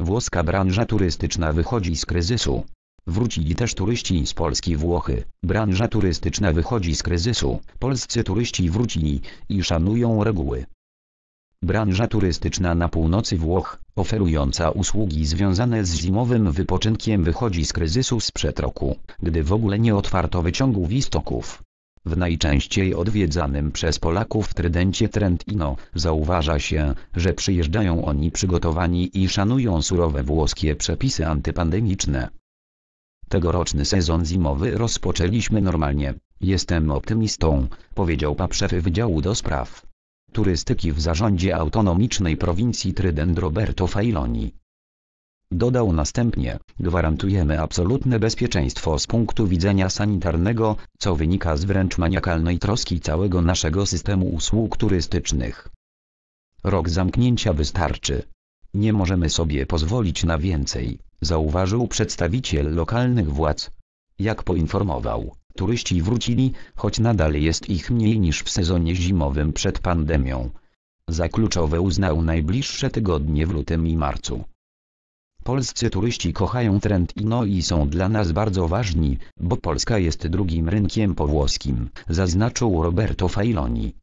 Włoska branża turystyczna wychodzi z kryzysu. Wrócili też turyści z Polski Włochy. Branża turystyczna wychodzi z kryzysu. Polscy turyści wrócili i szanują reguły. Branża turystyczna na północy Włoch, oferująca usługi związane z zimowym wypoczynkiem wychodzi z kryzysu sprzed roku, gdy w ogóle nie otwarto wyciągu wistoków. W najczęściej odwiedzanym przez Polaków Trydencie Trentino zauważa się, że przyjeżdżają oni przygotowani i szanują surowe włoskie przepisy antypandemiczne. Tegoroczny sezon zimowy rozpoczęliśmy normalnie. Jestem optymistą, powiedział papszef Wydziału do Spraw Turystyki w Zarządzie Autonomicznej Prowincji Trydent Roberto Failoni. Dodał następnie, gwarantujemy absolutne bezpieczeństwo z punktu widzenia sanitarnego, co wynika z wręcz maniakalnej troski całego naszego systemu usług turystycznych. Rok zamknięcia wystarczy. Nie możemy sobie pozwolić na więcej, zauważył przedstawiciel lokalnych władz. Jak poinformował, turyści wrócili, choć nadal jest ich mniej niż w sezonie zimowym przed pandemią. Za kluczowe uznał najbliższe tygodnie w lutym i marcu. Polscy turyści kochają trend no i są dla nas bardzo ważni, bo Polska jest drugim rynkiem po włoskim, zaznaczył Roberto Failoni.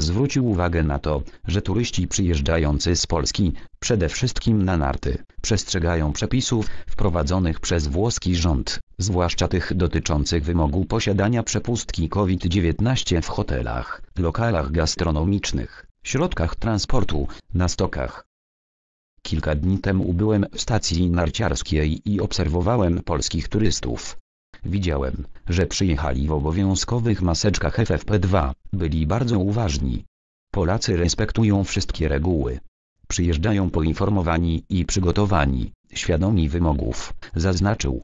Zwrócił uwagę na to, że turyści przyjeżdżający z Polski, przede wszystkim na narty, przestrzegają przepisów wprowadzonych przez włoski rząd, zwłaszcza tych dotyczących wymogu posiadania przepustki COVID-19 w hotelach, lokalach gastronomicznych, środkach transportu, na stokach, Kilka dni temu byłem w stacji narciarskiej i obserwowałem polskich turystów. Widziałem, że przyjechali w obowiązkowych maseczkach FFP2, byli bardzo uważni. Polacy respektują wszystkie reguły. Przyjeżdżają poinformowani i przygotowani, świadomi wymogów, zaznaczył.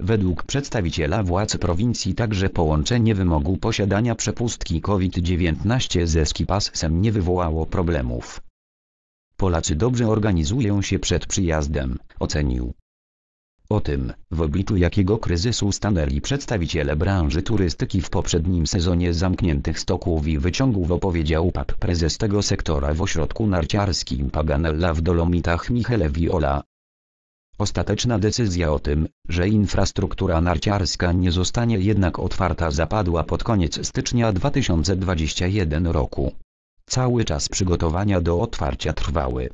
Według przedstawiciela władz prowincji także połączenie wymogu posiadania przepustki COVID-19 ze skipasem nie wywołało problemów. Polacy dobrze organizują się przed przyjazdem, ocenił. O tym, w obliczu jakiego kryzysu stanęli przedstawiciele branży turystyki w poprzednim sezonie zamkniętych stoków i wyciągów opowiedział PAP prezes tego sektora w ośrodku narciarskim Paganella w Dolomitach Michele Viola. Ostateczna decyzja o tym, że infrastruktura narciarska nie zostanie jednak otwarta zapadła pod koniec stycznia 2021 roku. Cały czas przygotowania do otwarcia trwały.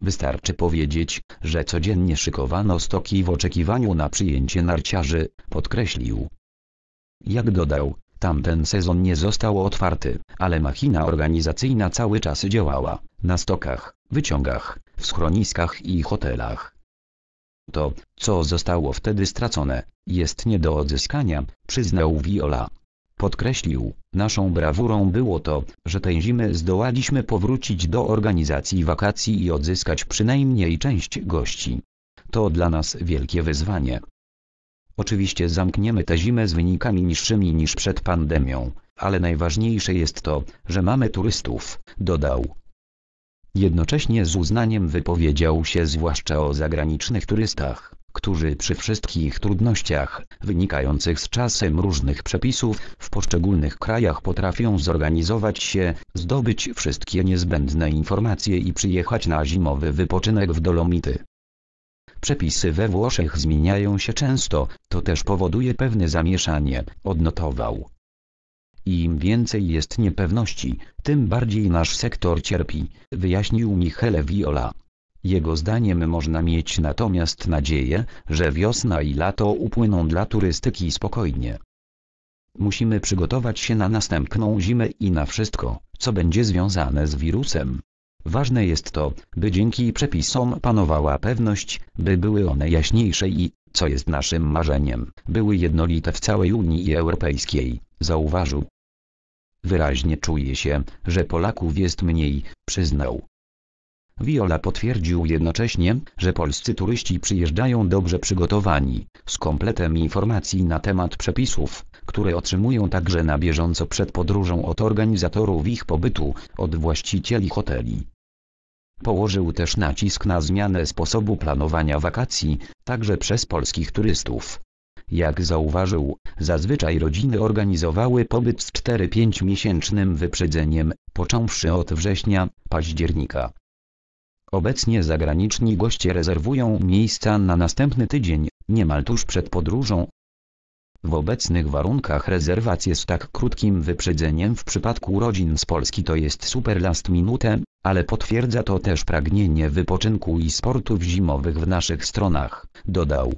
Wystarczy powiedzieć, że codziennie szykowano stoki w oczekiwaniu na przyjęcie narciarzy, podkreślił. Jak dodał, tamten sezon nie został otwarty, ale machina organizacyjna cały czas działała, na stokach, wyciągach, w schroniskach i hotelach. To, co zostało wtedy stracone, jest nie do odzyskania, przyznał Viola. Podkreślił, naszą brawurą było to, że tej zimy zdołaliśmy powrócić do organizacji wakacji i odzyskać przynajmniej część gości. To dla nas wielkie wyzwanie. Oczywiście zamkniemy tę zimę z wynikami niższymi niż przed pandemią, ale najważniejsze jest to, że mamy turystów, dodał. Jednocześnie z uznaniem wypowiedział się zwłaszcza o zagranicznych turystach którzy przy wszystkich trudnościach, wynikających z czasem różnych przepisów, w poszczególnych krajach potrafią zorganizować się, zdobyć wszystkie niezbędne informacje i przyjechać na zimowy wypoczynek w Dolomity. Przepisy we Włoszech zmieniają się często, to też powoduje pewne zamieszanie, odnotował. Im więcej jest niepewności, tym bardziej nasz sektor cierpi, wyjaśnił Michele Viola. Jego zdaniem można mieć natomiast nadzieję, że wiosna i lato upłyną dla turystyki spokojnie. Musimy przygotować się na następną zimę i na wszystko, co będzie związane z wirusem. Ważne jest to, by dzięki przepisom panowała pewność, by były one jaśniejsze i, co jest naszym marzeniem, były jednolite w całej Unii Europejskiej, zauważył. Wyraźnie czuje się, że Polaków jest mniej, przyznał. Viola potwierdził jednocześnie, że polscy turyści przyjeżdżają dobrze przygotowani, z kompletem informacji na temat przepisów, które otrzymują także na bieżąco przed podróżą od organizatorów ich pobytu, od właścicieli hoteli. Położył też nacisk na zmianę sposobu planowania wakacji, także przez polskich turystów. Jak zauważył, zazwyczaj rodziny organizowały pobyt z 4-5 miesięcznym wyprzedzeniem, począwszy od września, października. Obecnie zagraniczni goście rezerwują miejsca na następny tydzień, niemal tuż przed podróżą. W obecnych warunkach rezerwacje z tak krótkim wyprzedzeniem w przypadku rodzin z Polski to jest super last minute, ale potwierdza to też pragnienie wypoczynku i sportów zimowych w naszych stronach, dodał.